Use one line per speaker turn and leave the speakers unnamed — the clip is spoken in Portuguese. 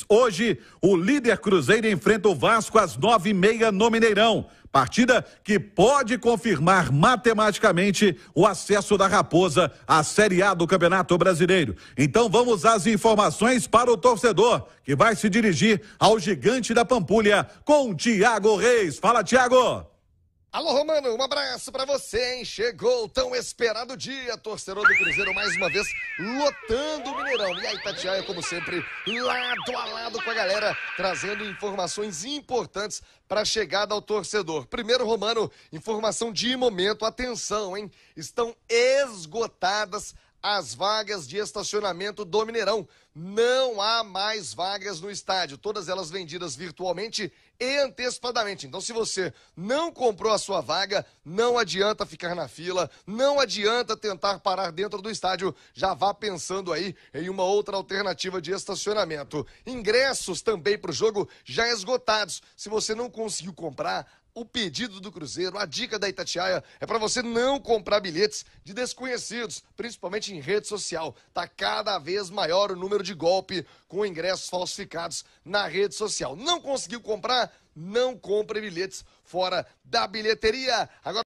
Lopes. Hoje, o líder Cruzeiro enfrenta o Vasco às nove e meia no Mineirão. Partida que pode confirmar matematicamente o acesso da Raposa à Série A do Campeonato Brasileiro. Então vamos às informações para o torcedor, que vai se dirigir ao gigante da Pampulha com Tiago Reis. Fala, Tiago!
Alô, Romano, um abraço para você, hein? Chegou o tão esperado dia, torcedor do Cruzeiro, mais uma vez, lotando o Mineirão. E aí, Itatiaia, como sempre, lado a lado com a galera, trazendo informações importantes para a chegada ao torcedor. Primeiro, Romano, informação de momento, atenção, hein? Estão esgotadas as vagas de estacionamento do Mineirão não há mais vagas no estádio, todas elas vendidas virtualmente e antecipadamente. Então, se você não comprou a sua vaga, não adianta ficar na fila, não adianta tentar parar dentro do estádio, já vá pensando aí em uma outra alternativa de estacionamento. Ingressos também para o jogo já esgotados. Se você não conseguiu comprar, o pedido do Cruzeiro, a dica da Itatiaia é para você não comprar bilhetes de desconhecidos, principalmente em rede social. Tá cada vez maior o número de golpe com ingressos falsificados na rede social. Não conseguiu comprar? Não compre bilhetes fora da bilheteria. Agora